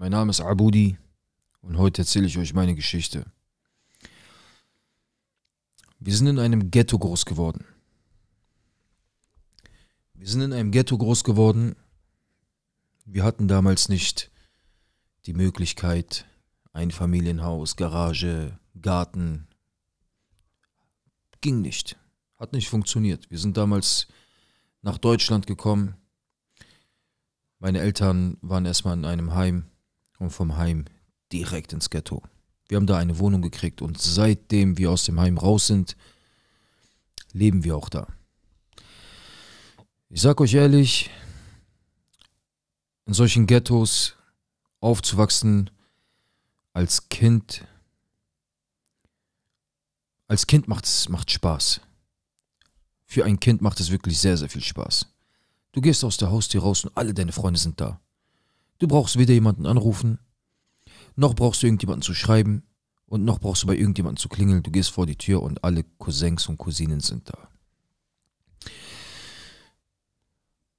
Mein Name ist Abudi und heute erzähle ich euch meine Geschichte. Wir sind in einem Ghetto groß geworden. Wir sind in einem Ghetto groß geworden. Wir hatten damals nicht die Möglichkeit, Einfamilienhaus, Garage, Garten. Ging nicht. Hat nicht funktioniert. Wir sind damals nach Deutschland gekommen. Meine Eltern waren erstmal in einem Heim und vom Heim direkt ins Ghetto. Wir haben da eine Wohnung gekriegt und seitdem wir aus dem Heim raus sind, leben wir auch da. Ich sag euch ehrlich, in solchen Ghettos aufzuwachsen als Kind, als Kind macht es macht Spaß. Für ein Kind macht es wirklich sehr, sehr viel Spaß. Du gehst aus der Haustür raus und alle deine Freunde sind da. Du brauchst weder jemanden anrufen, noch brauchst du irgendjemanden zu schreiben und noch brauchst du bei irgendjemanden zu klingeln. Du gehst vor die Tür und alle Cousins und Cousinen sind da.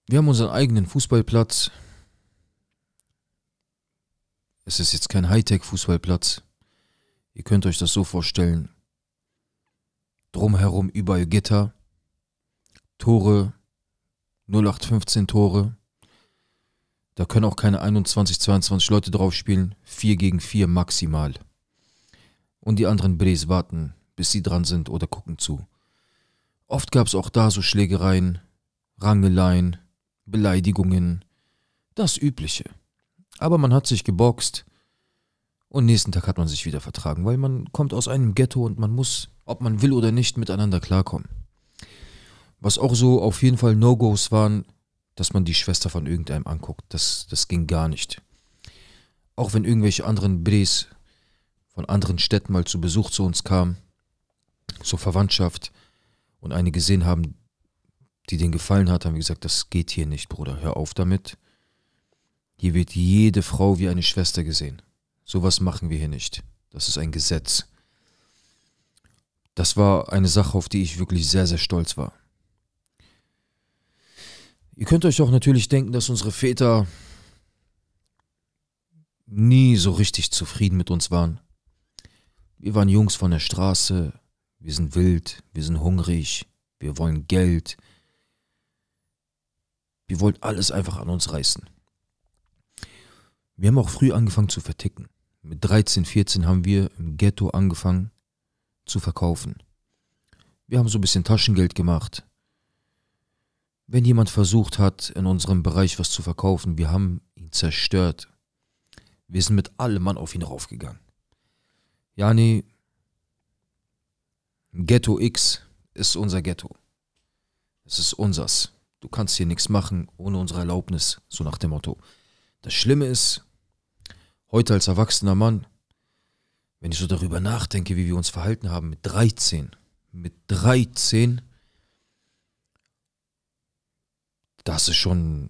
Wir haben unseren eigenen Fußballplatz. Es ist jetzt kein Hightech-Fußballplatz. Ihr könnt euch das so vorstellen. Drumherum überall Gitter, Tore, 0815 Tore. Da können auch keine 21, 22 Leute drauf spielen. 4 gegen 4 maximal. Und die anderen Bres warten, bis sie dran sind oder gucken zu. Oft gab es auch da so Schlägereien, Rangeleien, Beleidigungen. Das Übliche. Aber man hat sich geboxt und nächsten Tag hat man sich wieder vertragen, weil man kommt aus einem Ghetto und man muss, ob man will oder nicht, miteinander klarkommen. Was auch so auf jeden Fall No-Gos waren, dass man die Schwester von irgendeinem anguckt. Das, das ging gar nicht. Auch wenn irgendwelche anderen Bres von anderen Städten mal zu Besuch zu uns kamen, zur Verwandtschaft und eine gesehen haben, die denen gefallen hat, haben wir gesagt, das geht hier nicht, Bruder, hör auf damit. Hier wird jede Frau wie eine Schwester gesehen. Sowas machen wir hier nicht. Das ist ein Gesetz. Das war eine Sache, auf die ich wirklich sehr, sehr stolz war. Ihr könnt euch auch natürlich denken, dass unsere Väter nie so richtig zufrieden mit uns waren. Wir waren Jungs von der Straße, wir sind wild, wir sind hungrig, wir wollen Geld. Wir wollten alles einfach an uns reißen. Wir haben auch früh angefangen zu verticken. Mit 13, 14 haben wir im Ghetto angefangen zu verkaufen. Wir haben so ein bisschen Taschengeld gemacht. Wenn jemand versucht hat, in unserem Bereich was zu verkaufen, wir haben ihn zerstört. Wir sind mit allem Mann auf ihn raufgegangen. Jani, Ghetto X ist unser Ghetto. Es ist unsers. Du kannst hier nichts machen ohne unsere Erlaubnis, so nach dem Motto. Das Schlimme ist, heute als erwachsener Mann, wenn ich so darüber nachdenke, wie wir uns verhalten haben mit 13, mit 13 das ist schon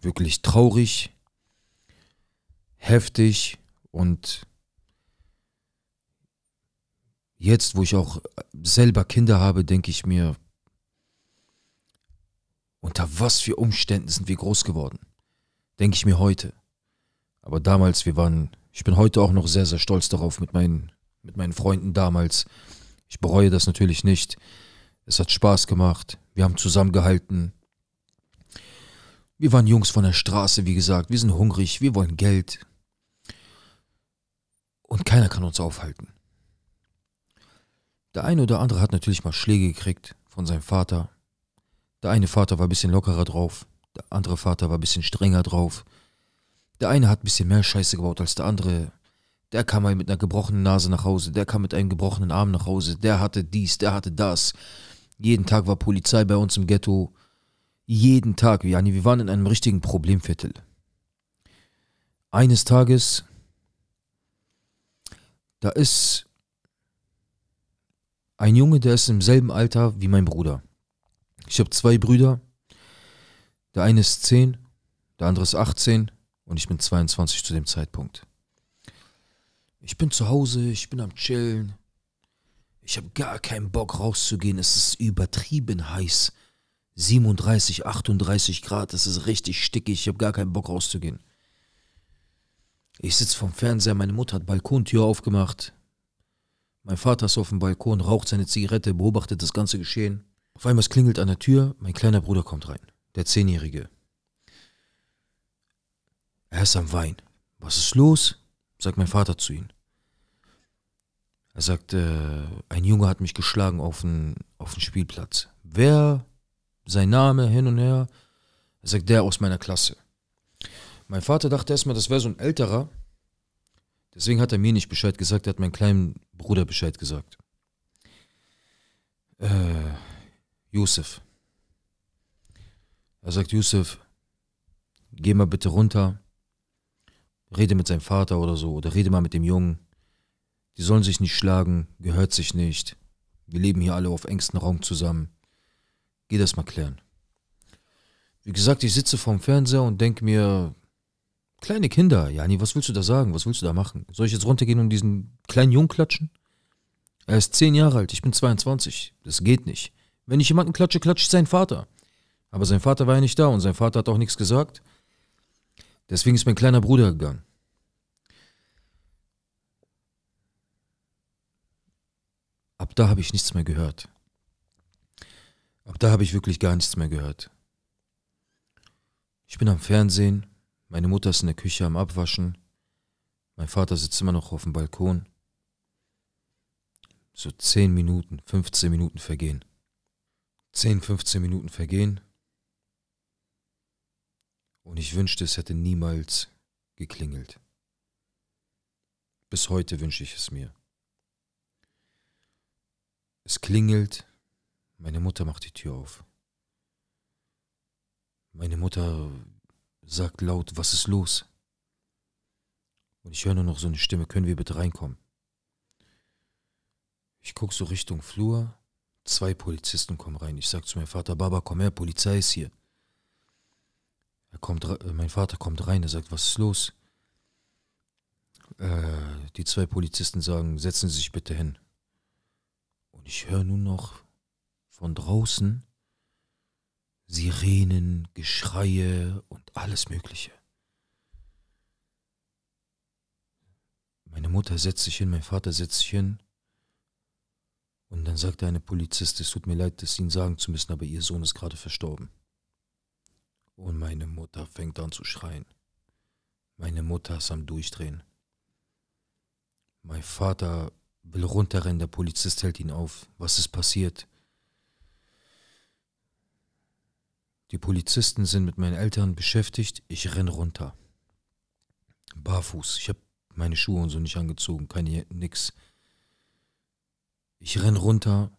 wirklich traurig, heftig und jetzt, wo ich auch selber Kinder habe, denke ich mir, unter was für Umständen sind wir groß geworden? Denke ich mir heute. Aber damals, wir waren, ich bin heute auch noch sehr, sehr stolz darauf mit meinen, mit meinen Freunden damals. Ich bereue das natürlich nicht. Es hat Spaß gemacht. Wir haben zusammengehalten. Wir waren Jungs von der Straße, wie gesagt. Wir sind hungrig, wir wollen Geld. Und keiner kann uns aufhalten. Der eine oder andere hat natürlich mal Schläge gekriegt von seinem Vater. Der eine Vater war ein bisschen lockerer drauf, der andere Vater war ein bisschen strenger drauf. Der eine hat ein bisschen mehr Scheiße gebaut als der andere. Der kam mal mit einer gebrochenen Nase nach Hause, der kam mit einem gebrochenen Arm nach Hause, der hatte dies, der hatte das. Jeden Tag war Polizei bei uns im Ghetto jeden Tag, yani wir waren in einem richtigen Problemviertel. Eines Tages, da ist ein Junge, der ist im selben Alter wie mein Bruder. Ich habe zwei Brüder. Der eine ist 10, der andere ist 18 und ich bin 22 zu dem Zeitpunkt. Ich bin zu Hause, ich bin am Chillen. Ich habe gar keinen Bock rauszugehen, es ist übertrieben heiß. 37, 38 Grad, es ist richtig stickig, ich habe gar keinen Bock rauszugehen. Ich sitze vorm Fernseher, meine Mutter hat Balkontür aufgemacht. Mein Vater ist auf dem Balkon, raucht seine Zigarette, beobachtet das ganze Geschehen. Auf einmal es klingelt an der Tür, mein kleiner Bruder kommt rein, der Zehnjährige. Er ist am Wein. Was ist los? sagt mein Vater zu ihm. Er sagt, äh, ein Junge hat mich geschlagen auf dem Spielplatz. Wer sein Name hin und her. Er sagt, der aus meiner Klasse. Mein Vater dachte erstmal, das wäre so ein älterer. Deswegen hat er mir nicht Bescheid gesagt, er hat meinem kleinen Bruder Bescheid gesagt. Äh, Yusuf. Er sagt, Yusuf, geh mal bitte runter, rede mit seinem Vater oder so, oder rede mal mit dem Jungen. Die sollen sich nicht schlagen, gehört sich nicht. Wir leben hier alle auf engstem Raum zusammen. Geh das mal klären. Wie gesagt, ich sitze vorm Fernseher und denke mir, kleine Kinder, Jani, was willst du da sagen? Was willst du da machen? Soll ich jetzt runtergehen und diesen kleinen Jungen klatschen? Er ist zehn Jahre alt, ich bin 22. Das geht nicht. Wenn ich jemanden klatsche, klatscht sein Vater. Aber sein Vater war ja nicht da und sein Vater hat auch nichts gesagt. Deswegen ist mein kleiner Bruder gegangen. Ab da habe ich nichts mehr gehört. Ab da habe ich wirklich gar nichts mehr gehört. Ich bin am Fernsehen, meine Mutter ist in der Küche am Abwaschen, mein Vater sitzt immer noch auf dem Balkon. So 10 Minuten, 15 Minuten vergehen. 10, 15 Minuten vergehen. Und ich wünschte, es hätte niemals geklingelt. Bis heute wünsche ich es mir. Es klingelt meine Mutter macht die Tür auf. Meine Mutter sagt laut, was ist los? Und ich höre nur noch so eine Stimme, können wir bitte reinkommen? Ich gucke so Richtung Flur, zwei Polizisten kommen rein. Ich sage zu meinem Vater, Baba, komm her, Polizei ist hier. Er kommt, äh, mein Vater kommt rein, er sagt, was ist los? Äh, die zwei Polizisten sagen, setzen Sie sich bitte hin. Und ich höre nur noch von draußen Sirenen, Geschreie und alles Mögliche. Meine Mutter setzt sich hin, mein Vater setzt sich hin. Und dann sagt eine Polizist, es tut mir leid, das Ihnen sagen zu müssen, aber Ihr Sohn ist gerade verstorben. Und meine Mutter fängt an zu schreien. Meine Mutter ist am Durchdrehen. Mein Vater will runterrennen, der Polizist hält ihn auf. Was ist passiert? Die Polizisten sind mit meinen Eltern beschäftigt. Ich renn runter. Barfuß. Ich habe meine Schuhe und so nicht angezogen. Keine, nix. Ich renn runter.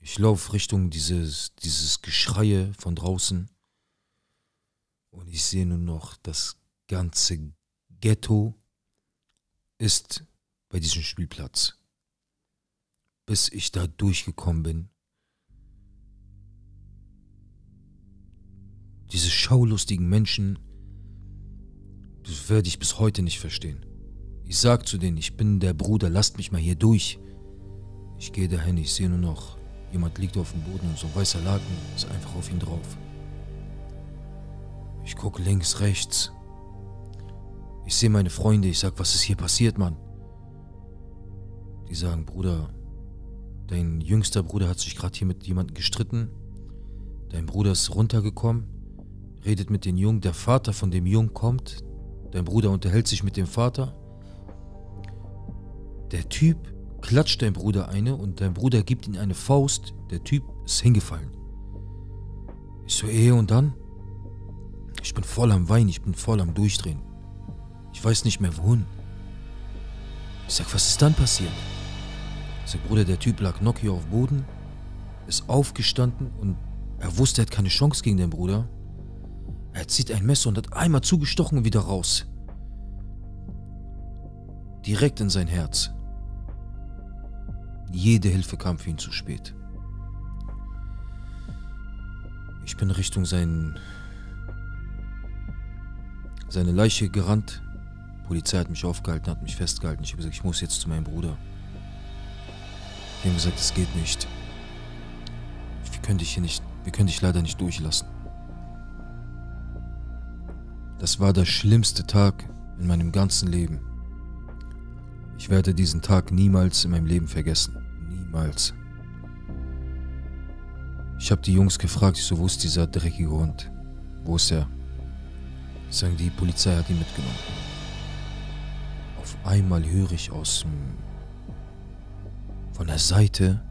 Ich laufe Richtung dieses, dieses Geschreie von draußen. Und ich sehe nur noch, das ganze Ghetto ist bei diesem Spielplatz. Bis ich da durchgekommen bin, Diese schaulustigen Menschen, das werde ich bis heute nicht verstehen. Ich sag zu denen, ich bin der Bruder, lasst mich mal hier durch. Ich gehe dahin, ich sehe nur noch, jemand liegt auf dem Boden und so ein weißer Laken ist einfach auf ihn drauf. Ich gucke links, rechts. Ich sehe meine Freunde, ich sag, was ist hier passiert, Mann? Die sagen, Bruder, dein jüngster Bruder hat sich gerade hier mit jemandem gestritten. Dein Bruder ist runtergekommen redet mit den Jungen, der Vater von dem Jungen kommt, dein Bruder unterhält sich mit dem Vater. Der Typ klatscht dein Bruder eine und dein Bruder gibt ihm eine Faust, der Typ ist hingefallen. Ich so, eh und dann? Ich bin voll am Wein, ich bin voll am Durchdrehen. Ich weiß nicht mehr wohin. Ich sag, was ist dann passiert? Ich sag, Bruder, der Typ lag Nokia auf Boden, ist aufgestanden und er wusste, er hat keine Chance gegen den Bruder. Er zieht ein Messer und hat einmal zugestochen und wieder raus. Direkt in sein Herz. Jede Hilfe kam für ihn zu spät. Ich bin Richtung sein, seine Leiche gerannt. Die Polizei hat mich aufgehalten, hat mich festgehalten. Ich habe gesagt, ich muss jetzt zu meinem Bruder. Die haben gesagt, es geht nicht. Wir können dich hier nicht, wir können dich leider nicht durchlassen. Das war der schlimmste Tag in meinem ganzen Leben. Ich werde diesen Tag niemals in meinem Leben vergessen. Niemals. Ich habe die Jungs gefragt, so wo ist dieser dreckige Hund? Wo ist er? Sagen die Polizei hat ihn mitgenommen. Auf einmal höre ich aus von der Seite,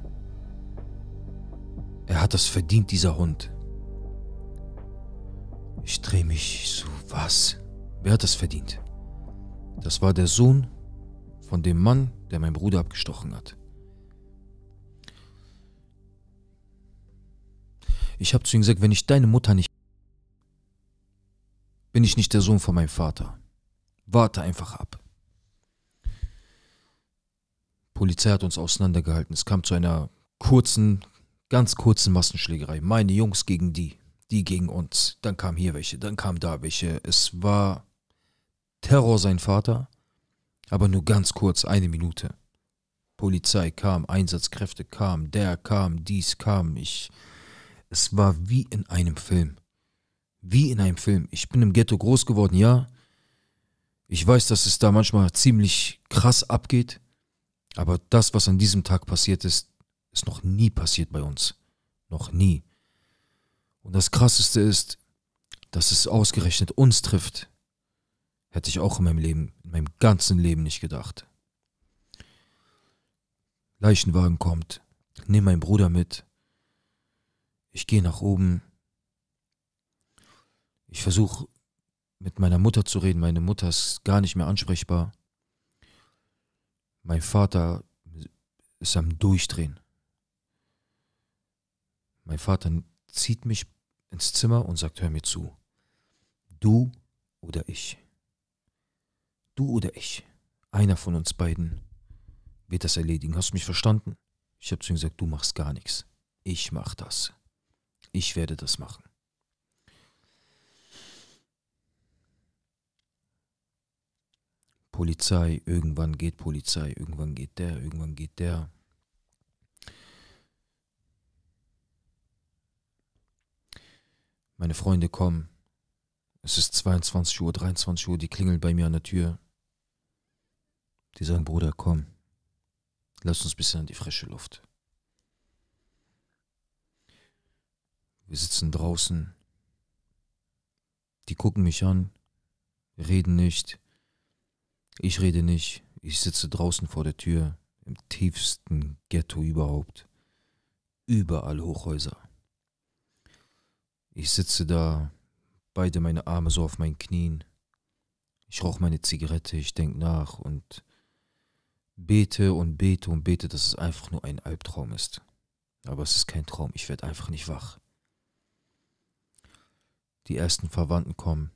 er hat das verdient, dieser Hund. Ich drehe mich so was? Wer hat das verdient? Das war der Sohn von dem Mann, der meinen Bruder abgestochen hat. Ich habe zu ihm gesagt, wenn ich deine Mutter nicht... bin ich nicht der Sohn von meinem Vater. Warte einfach ab. Die Polizei hat uns auseinandergehalten. Es kam zu einer kurzen, ganz kurzen Massenschlägerei. Meine Jungs gegen die die gegen uns. Dann kam hier welche, dann kam da welche. Es war Terror sein Vater, aber nur ganz kurz, eine Minute. Polizei kam, Einsatzkräfte kam, der kam, dies kam, ich. Es war wie in einem Film. Wie in einem Film. Ich bin im Ghetto groß geworden, ja. Ich weiß, dass es da manchmal ziemlich krass abgeht, aber das, was an diesem Tag passiert ist, ist noch nie passiert bei uns. Noch nie. Und das Krasseste ist, dass es ausgerechnet uns trifft. Hätte ich auch in meinem Leben, in meinem ganzen Leben nicht gedacht. Leichenwagen kommt, nehme meinen Bruder mit. Ich gehe nach oben. Ich versuche mit meiner Mutter zu reden. Meine Mutter ist gar nicht mehr ansprechbar. Mein Vater ist am Durchdrehen. Mein Vater zieht mich ins Zimmer und sagt, hör mir zu. Du oder ich. Du oder ich. Einer von uns beiden wird das erledigen. Hast du mich verstanden? Ich habe zu ihm gesagt, du machst gar nichts. Ich mache das. Ich werde das machen. Polizei, irgendwann geht Polizei, irgendwann geht der, irgendwann geht der. Meine Freunde kommen. Es ist 22 Uhr, 23 Uhr, die klingeln bei mir an der Tür. Die sagen, Bruder, komm, lass uns ein bisschen an die frische Luft. Wir sitzen draußen. Die gucken mich an, reden nicht. Ich rede nicht. Ich sitze draußen vor der Tür, im tiefsten Ghetto überhaupt. Überall Hochhäuser. Ich sitze da, beide meine Arme so auf meinen Knien. Ich rauche meine Zigarette, ich denke nach und bete und bete und bete, dass es einfach nur ein Albtraum ist. Aber es ist kein Traum, ich werde einfach nicht wach. Die ersten Verwandten kommen,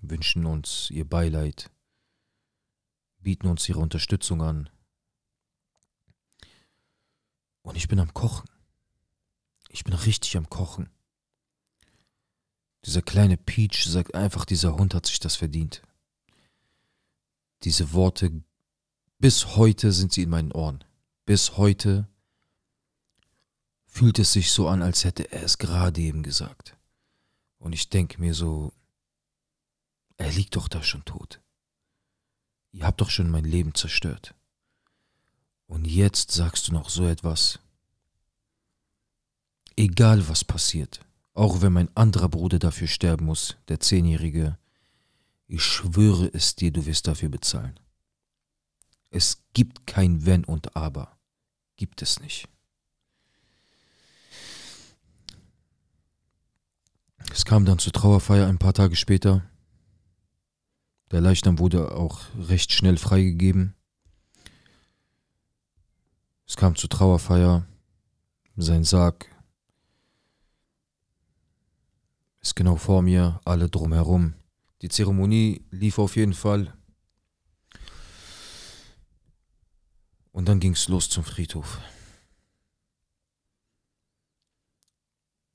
wünschen uns ihr Beileid, bieten uns ihre Unterstützung an. Und ich bin am Kochen. Ich bin richtig am Kochen. Dieser kleine Peach sagt einfach, dieser Hund hat sich das verdient. Diese Worte, bis heute sind sie in meinen Ohren. Bis heute fühlt es sich so an, als hätte er es gerade eben gesagt. Und ich denke mir so, er liegt doch da schon tot. Ihr habt doch schon mein Leben zerstört. Und jetzt sagst du noch so etwas. Egal was passiert auch wenn mein anderer Bruder dafür sterben muss, der Zehnjährige. Ich schwöre es dir, du wirst dafür bezahlen. Es gibt kein Wenn und Aber. Gibt es nicht. Es kam dann zur Trauerfeier ein paar Tage später. Der Leichnam wurde auch recht schnell freigegeben. Es kam zur Trauerfeier. Sein Sarg ist genau vor mir, alle drumherum. Die Zeremonie lief auf jeden Fall. Und dann ging es los zum Friedhof.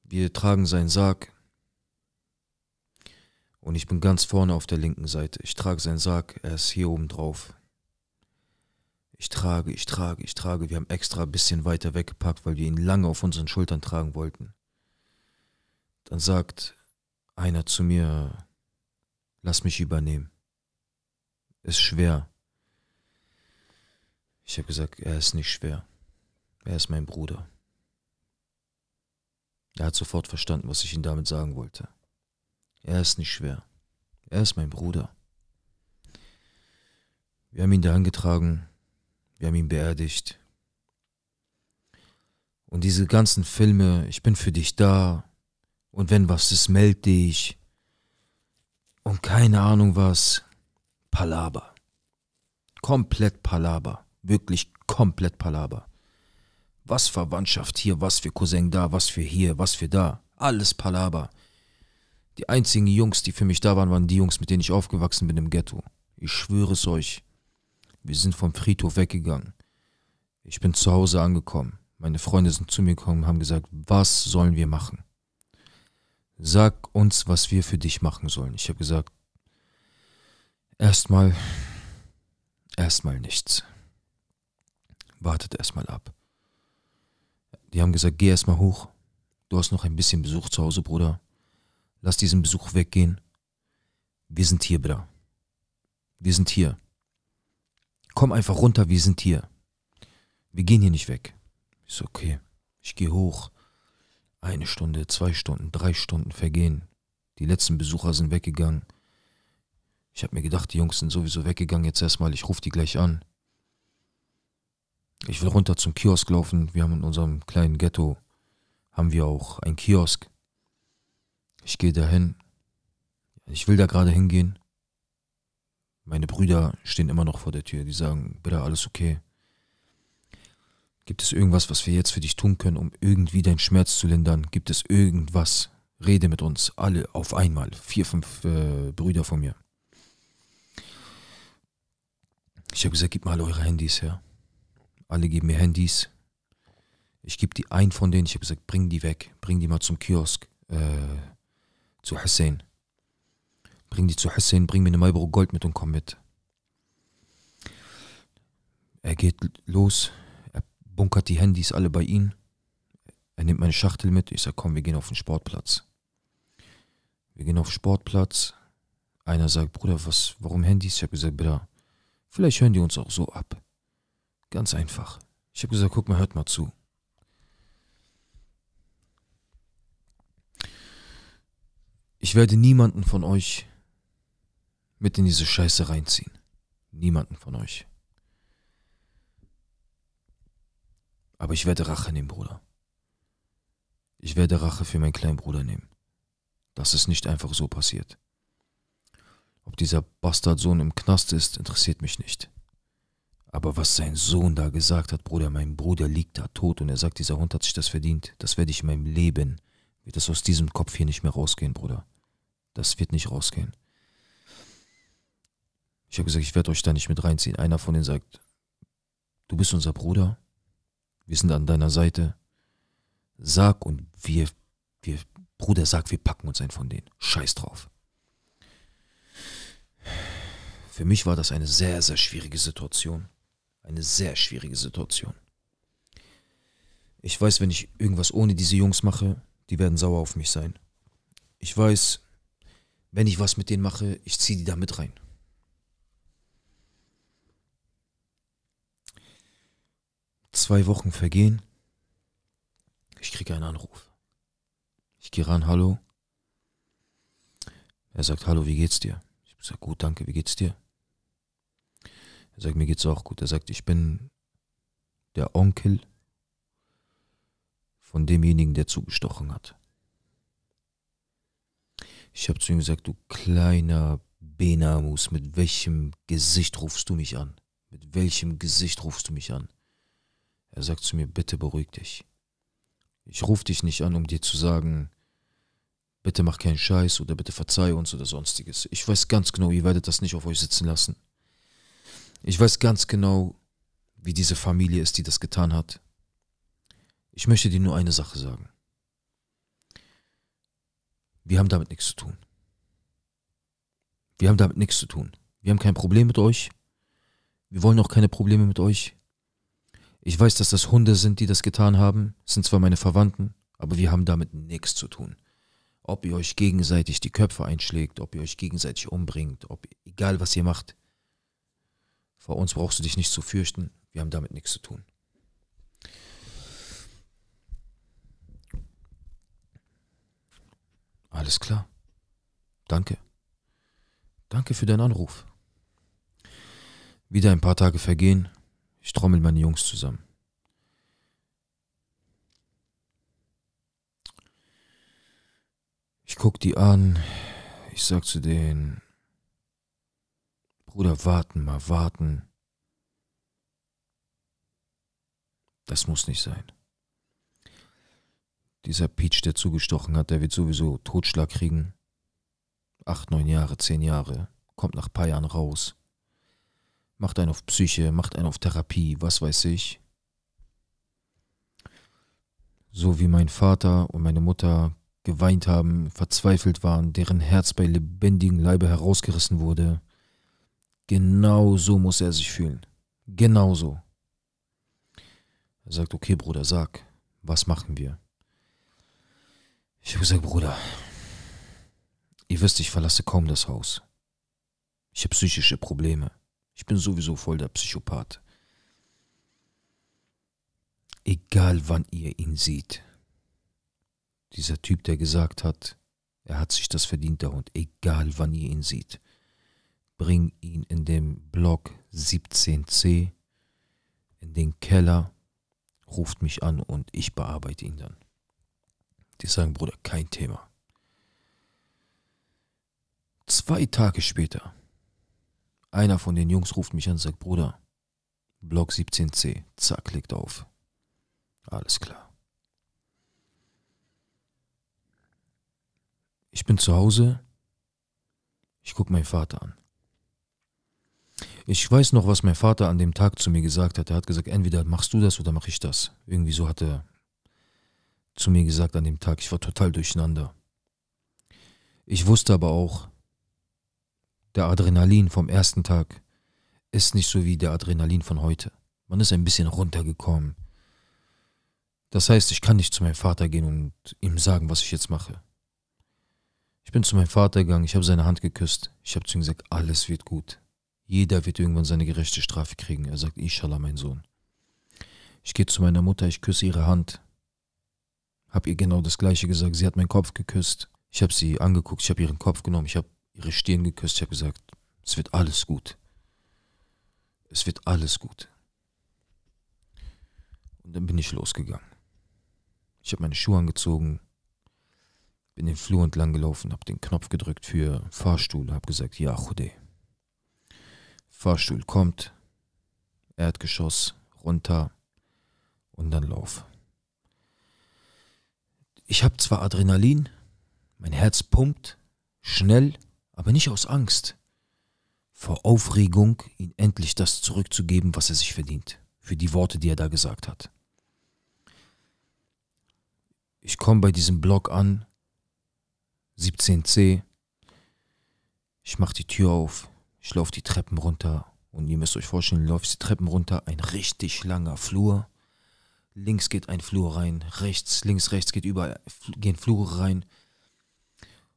Wir tragen seinen Sarg. Und ich bin ganz vorne auf der linken Seite. Ich trage seinen Sarg, er ist hier oben drauf. Ich trage, ich trage, ich trage. Wir haben extra ein bisschen weiter weggepackt, weil wir ihn lange auf unseren Schultern tragen wollten. Dann sagt einer zu mir, lass mich übernehmen. Ist schwer. Ich habe gesagt, er ist nicht schwer. Er ist mein Bruder. Er hat sofort verstanden, was ich ihm damit sagen wollte. Er ist nicht schwer. Er ist mein Bruder. Wir haben ihn da angetragen. Wir haben ihn beerdigt. Und diese ganzen Filme, ich bin für dich da, und wenn was ist, meld dich. Und keine Ahnung was. Palaber. Komplett Palaber. Wirklich komplett Palaber. Was Verwandtschaft hier, was für Cousin da, was für hier, was für da. Alles Palaber. Die einzigen Jungs, die für mich da waren, waren die Jungs, mit denen ich aufgewachsen bin im Ghetto. Ich schwöre es euch. Wir sind vom Friedhof weggegangen. Ich bin zu Hause angekommen. Meine Freunde sind zu mir gekommen und haben gesagt, was sollen wir machen? sag uns, was wir für dich machen sollen. Ich habe gesagt, erstmal, erstmal nichts. Wartet erstmal ab. Die haben gesagt, geh erstmal hoch. Du hast noch ein bisschen Besuch zu Hause, Bruder. Lass diesen Besuch weggehen. Wir sind hier, Bruder. Wir sind hier. Komm einfach runter, wir sind hier. Wir gehen hier nicht weg. Ist so, okay, ich gehe hoch. Eine Stunde, zwei Stunden, drei Stunden vergehen. Die letzten Besucher sind weggegangen. Ich habe mir gedacht, die Jungs sind sowieso weggegangen jetzt erstmal, ich rufe die gleich an. Ich will runter zum Kiosk laufen. Wir haben in unserem kleinen Ghetto haben wir auch einen Kiosk. Ich gehe dahin. Ich will da gerade hingehen. Meine Brüder stehen immer noch vor der Tür. Die sagen, bitte alles okay. Gibt es irgendwas, was wir jetzt für dich tun können, um irgendwie deinen Schmerz zu lindern? Gibt es irgendwas? Rede mit uns, alle auf einmal, vier, fünf äh, Brüder von mir. Ich habe gesagt, gib mal alle eure Handys her. Alle geben mir Handys. Ich gebe die einen von denen, ich habe gesagt, bring die weg, bring die mal zum Kiosk, äh, zu Hussein. Bring die zu Hussein, bring mir eine Marlboro Gold mit und komm mit. Er geht los, bunkert die Handys alle bei ihm. Er nimmt meine Schachtel mit. Ich sage, komm, wir gehen auf den Sportplatz. Wir gehen auf den Sportplatz. Einer sagt, Bruder, was, warum Handys? Ich habe gesagt, Bruder, vielleicht hören die uns auch so ab. Ganz einfach. Ich habe gesagt, guck mal, hört mal zu. Ich werde niemanden von euch mit in diese Scheiße reinziehen. Niemanden von euch. Aber ich werde Rache nehmen, Bruder. Ich werde Rache für meinen kleinen Bruder nehmen. Das ist nicht einfach so passiert. Ob dieser Bastardsohn im Knast ist, interessiert mich nicht. Aber was sein Sohn da gesagt hat, Bruder, mein Bruder liegt da tot und er sagt, dieser Hund hat sich das verdient, das werde ich in meinem Leben, wird das aus diesem Kopf hier nicht mehr rausgehen, Bruder. Das wird nicht rausgehen. Ich habe gesagt, ich werde euch da nicht mit reinziehen. Einer von ihnen sagt, du bist unser Bruder, wir sind an deiner Seite. Sag und wir, wir, Bruder, sag, wir packen uns ein von denen. Scheiß drauf. Für mich war das eine sehr, sehr schwierige Situation. Eine sehr schwierige Situation. Ich weiß, wenn ich irgendwas ohne diese Jungs mache, die werden sauer auf mich sein. Ich weiß, wenn ich was mit denen mache, ich ziehe die da mit rein. Zwei Wochen vergehen. Ich kriege einen Anruf. Ich gehe ran, hallo. Er sagt, hallo, wie geht's dir? Ich sage, gut, danke, wie geht's dir? Er sagt, mir geht's auch gut. Er sagt, ich bin der Onkel von demjenigen, der zugestochen hat. Ich habe zu ihm gesagt, du kleiner Benamus, mit welchem Gesicht rufst du mich an? Mit welchem Gesicht rufst du mich an? Er sagt zu mir, bitte beruhig dich. Ich rufe dich nicht an, um dir zu sagen, bitte mach keinen Scheiß oder bitte verzeih uns oder sonstiges. Ich weiß ganz genau, ihr werdet das nicht auf euch sitzen lassen. Ich weiß ganz genau, wie diese Familie ist, die das getan hat. Ich möchte dir nur eine Sache sagen. Wir haben damit nichts zu tun. Wir haben damit nichts zu tun. Wir haben kein Problem mit euch. Wir wollen auch keine Probleme mit euch. Ich weiß, dass das Hunde sind, die das getan haben, das sind zwar meine Verwandten, aber wir haben damit nichts zu tun. Ob ihr euch gegenseitig die Köpfe einschlägt, ob ihr euch gegenseitig umbringt, ob egal was ihr macht, vor uns brauchst du dich nicht zu fürchten, wir haben damit nichts zu tun. Alles klar. Danke. Danke für deinen Anruf. Wieder ein paar Tage vergehen, ich trommel meine Jungs zusammen. Ich guck die an. Ich sag zu denen, Bruder, warten mal, warten. Das muss nicht sein. Dieser Peach, der zugestochen hat, der wird sowieso Totschlag kriegen. Acht, neun Jahre, zehn Jahre, kommt nach paar Jahren raus. Macht einen auf Psyche, macht einen auf Therapie, was weiß ich. So wie mein Vater und meine Mutter geweint haben, verzweifelt waren, deren Herz bei lebendigem Leibe herausgerissen wurde. Genau so muss er sich fühlen. Genau so. Er sagt, okay Bruder, sag, was machen wir? Ich habe gesagt, Bruder, ihr wisst, ich verlasse kaum das Haus. Ich habe psychische Probleme. Ich bin sowieso voll der Psychopath. Egal wann ihr ihn seht. Dieser Typ, der gesagt hat, er hat sich das verdient, der Hund. Egal wann ihr ihn seht. Bring ihn in den Block 17c, in den Keller, ruft mich an und ich bearbeite ihn dann. Die sagen, Bruder, kein Thema. Zwei Tage später einer von den Jungs ruft mich an, und sagt, Bruder, Block 17c, zack, legt auf. Alles klar. Ich bin zu Hause, ich gucke meinen Vater an. Ich weiß noch, was mein Vater an dem Tag zu mir gesagt hat. Er hat gesagt, entweder machst du das oder mache ich das. Irgendwie so hat er zu mir gesagt an dem Tag. Ich war total durcheinander. Ich wusste aber auch, der Adrenalin vom ersten Tag ist nicht so wie der Adrenalin von heute. Man ist ein bisschen runtergekommen. Das heißt, ich kann nicht zu meinem Vater gehen und ihm sagen, was ich jetzt mache. Ich bin zu meinem Vater gegangen, ich habe seine Hand geküsst. Ich habe zu ihm gesagt, alles wird gut. Jeder wird irgendwann seine gerechte Strafe kriegen. Er sagt, Inshallah, mein Sohn. Ich gehe zu meiner Mutter, ich küsse ihre Hand. Hab ihr genau das Gleiche gesagt. Sie hat meinen Kopf geküsst. Ich habe sie angeguckt, ich habe ihren Kopf genommen, ich habe ihre Stirn geküsst. Ich habe gesagt, es wird alles gut. Es wird alles gut. Und dann bin ich losgegangen. Ich habe meine Schuhe angezogen, bin den Flur entlang gelaufen, habe den Knopf gedrückt für Fahrstuhl, habe gesagt, ja, Chude. Fahrstuhl kommt, Erdgeschoss, runter und dann lauf. Ich habe zwar Adrenalin, mein Herz pumpt, schnell, aber nicht aus Angst. Vor Aufregung, ihm endlich das zurückzugeben, was er sich verdient, für die Worte, die er da gesagt hat. Ich komme bei diesem Block an, 17c. Ich mache die Tür auf, ich laufe die Treppen runter und ihr müsst euch vorstellen, läuft die Treppen runter, ein richtig langer Flur. Links geht ein Flur rein, rechts, links, rechts geht überall, gehen Flure rein.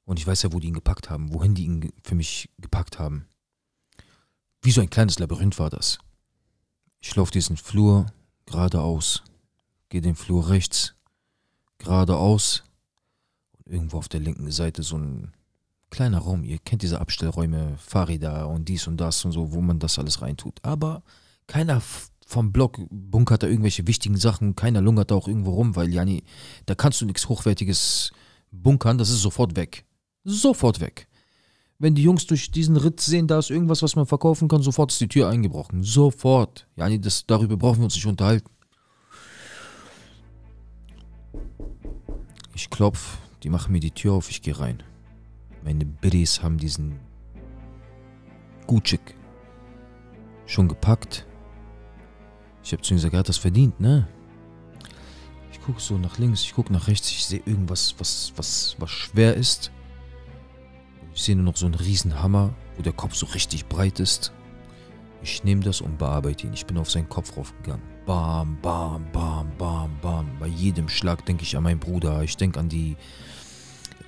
Und ich weiß ja, wo die ihn gepackt haben, wohin die ihn für mich gepackt haben. Wie so ein kleines Labyrinth war das. Ich laufe diesen Flur geradeaus, gehe den Flur rechts, geradeaus und irgendwo auf der linken Seite so ein kleiner Raum. Ihr kennt diese Abstellräume, Fahrräder und dies und das und so, wo man das alles reintut. Aber keiner vom Block bunkert da irgendwelche wichtigen Sachen, keiner lungert da auch irgendwo rum, weil Jani, da kannst du nichts Hochwertiges bunkern, das ist sofort weg. Sofort weg. Wenn die Jungs durch diesen Ritt sehen, da ist irgendwas, was man verkaufen kann, sofort ist die Tür eingebrochen. Sofort. Ja, nee, das, darüber brauchen wir uns nicht unterhalten. Ich klopf, die machen mir die Tür auf, ich gehe rein. Meine Biddies haben diesen Gutschik schon gepackt. Ich habe zu ihm gesagt, er hat das verdient, ne? Ich gucke so nach links, ich gucke nach rechts, ich sehe irgendwas, was, was, was schwer ist. Ich sehe nur noch so einen riesen Hammer, wo der Kopf so richtig breit ist. Ich nehme das und bearbeite ihn. Ich bin auf seinen Kopf raufgegangen. Bam, bam, bam, bam, bam. Bei jedem Schlag denke ich an meinen Bruder. Ich denke an die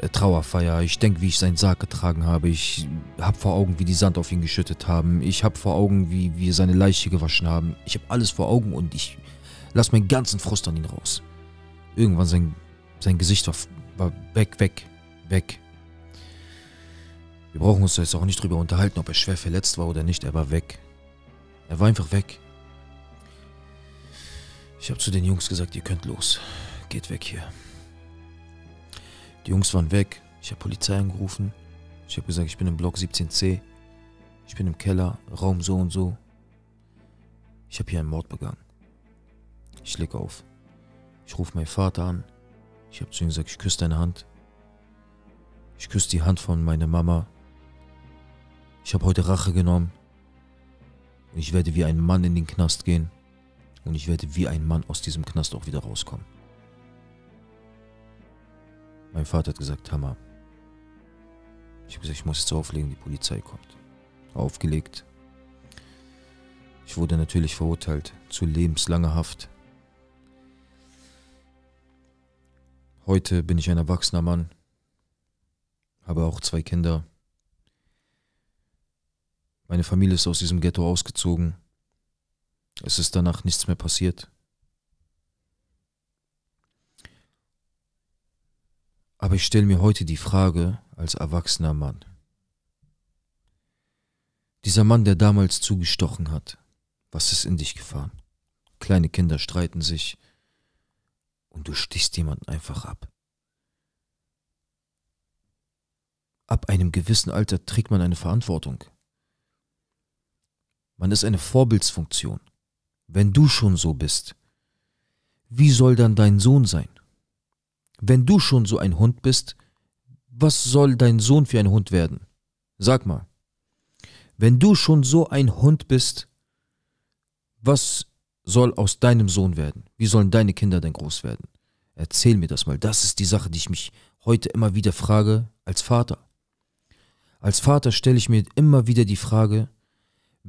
äh, Trauerfeier. Ich denke, wie ich seinen Sarg getragen habe. Ich habe vor Augen, wie die Sand auf ihn geschüttet haben. Ich habe vor Augen, wie wir seine Leiche gewaschen haben. Ich habe alles vor Augen und ich lasse meinen ganzen Frust an ihn raus. Irgendwann sein, sein Gesicht war, war weg, weg, weg. Wir brauchen uns jetzt auch nicht darüber unterhalten, ob er schwer verletzt war oder nicht. Er war weg. Er war einfach weg. Ich habe zu den Jungs gesagt, ihr könnt los. Geht weg hier. Die Jungs waren weg. Ich habe Polizei angerufen. Ich habe gesagt, ich bin im Block 17c. Ich bin im Keller, Raum so und so. Ich habe hier einen Mord begangen. Ich leg auf. Ich rufe meinen Vater an. Ich habe zu ihm gesagt, ich küsse deine Hand. Ich küsse die Hand von meiner Mama, ich habe heute Rache genommen. Und ich werde wie ein Mann in den Knast gehen. Und ich werde wie ein Mann aus diesem Knast auch wieder rauskommen. Mein Vater hat gesagt, Hammer. Ich habe gesagt, ich muss jetzt auflegen, die Polizei kommt. Aufgelegt. Ich wurde natürlich verurteilt zu lebenslanger Haft. Heute bin ich ein erwachsener Mann, habe auch zwei Kinder. Meine Familie ist aus diesem Ghetto ausgezogen. Es ist danach nichts mehr passiert. Aber ich stelle mir heute die Frage als erwachsener Mann. Dieser Mann, der damals zugestochen hat, was ist in dich gefahren? Kleine Kinder streiten sich und du stichst jemanden einfach ab. Ab einem gewissen Alter trägt man eine Verantwortung. Man ist eine Vorbildsfunktion. Wenn du schon so bist, wie soll dann dein Sohn sein? Wenn du schon so ein Hund bist, was soll dein Sohn für ein Hund werden? Sag mal. Wenn du schon so ein Hund bist, was soll aus deinem Sohn werden? Wie sollen deine Kinder denn groß werden? Erzähl mir das mal. Das ist die Sache, die ich mich heute immer wieder frage als Vater. Als Vater stelle ich mir immer wieder die Frage,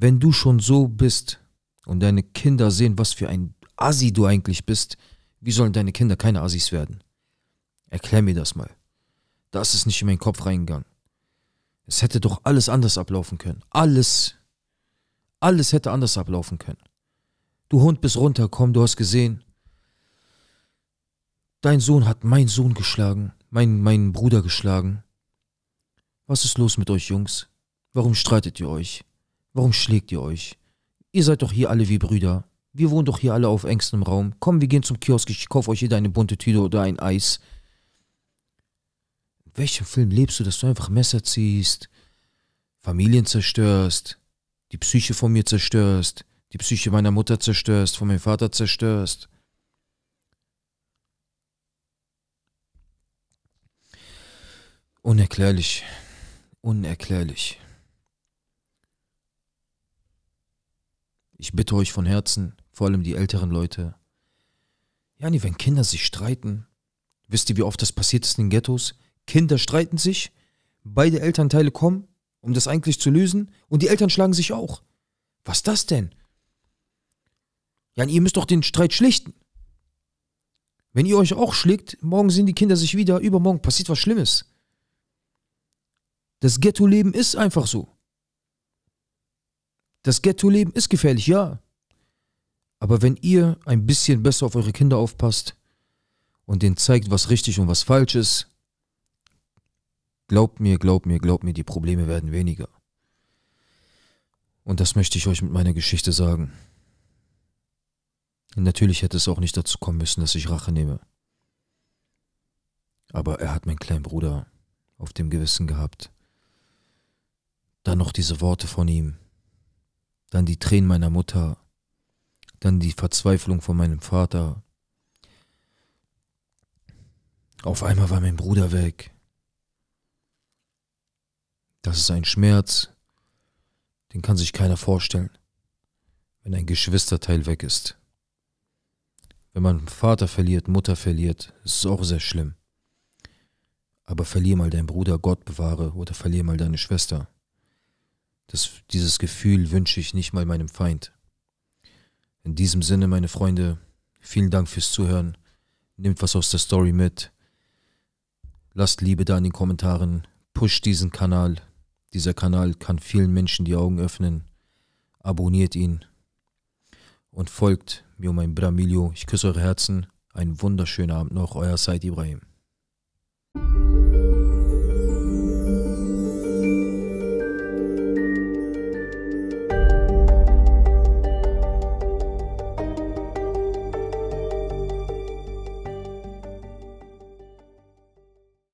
wenn du schon so bist und deine Kinder sehen, was für ein Assi du eigentlich bist, wie sollen deine Kinder keine Assis werden? Erklär mir das mal. Das ist nicht in meinen Kopf reingegangen. Es hätte doch alles anders ablaufen können. Alles. Alles hätte anders ablaufen können. Du Hund bist runtergekommen, du hast gesehen. Dein Sohn hat meinen Sohn geschlagen, meinen, meinen Bruder geschlagen. Was ist los mit euch Jungs? Warum streitet ihr euch? Warum schlägt ihr euch? Ihr seid doch hier alle wie Brüder. Wir wohnen doch hier alle auf engstem Raum. Komm, wir gehen zum Kiosk, ich kaufe euch jeder eine bunte Tüte oder ein Eis. In welchem Film lebst du, dass du einfach Messer ziehst, Familien zerstörst, die Psyche von mir zerstörst, die Psyche meiner Mutter zerstörst, von meinem Vater zerstörst? Unerklärlich. Unerklärlich. Ich bitte euch von Herzen, vor allem die älteren Leute. Jani, wenn Kinder sich streiten, wisst ihr, wie oft das passiert ist in den Ghettos? Kinder streiten sich, beide Elternteile kommen, um das eigentlich zu lösen, und die Eltern schlagen sich auch. Was das denn? Jani, ihr müsst doch den Streit schlichten. Wenn ihr euch auch schlägt, morgen sehen die Kinder sich wieder, übermorgen passiert was Schlimmes. Das Ghetto-Leben ist einfach so. Das Ghetto-Leben ist gefährlich, ja. Aber wenn ihr ein bisschen besser auf eure Kinder aufpasst und denen zeigt, was richtig und was falsch ist, glaubt mir, glaubt mir, glaubt mir, die Probleme werden weniger. Und das möchte ich euch mit meiner Geschichte sagen. Natürlich hätte es auch nicht dazu kommen müssen, dass ich Rache nehme. Aber er hat meinen kleinen Bruder auf dem Gewissen gehabt. Dann noch diese Worte von ihm, dann die Tränen meiner Mutter, dann die Verzweiflung von meinem Vater. Auf einmal war mein Bruder weg. Das ist ein Schmerz, den kann sich keiner vorstellen, wenn ein Geschwisterteil weg ist. Wenn man Vater verliert, Mutter verliert, ist es auch sehr schlimm. Aber verlier mal deinen Bruder, Gott bewahre, oder verlier mal deine Schwester. Das, dieses Gefühl wünsche ich nicht mal meinem Feind. In diesem Sinne, meine Freunde, vielen Dank fürs Zuhören. Nehmt was aus der Story mit. Lasst Liebe da in den Kommentaren. Pusht diesen Kanal. Dieser Kanal kann vielen Menschen die Augen öffnen. Abonniert ihn. Und folgt mir und mein Bramilio. Ich küsse eure Herzen. Einen wunderschönen Abend noch. Euer Said Ibrahim.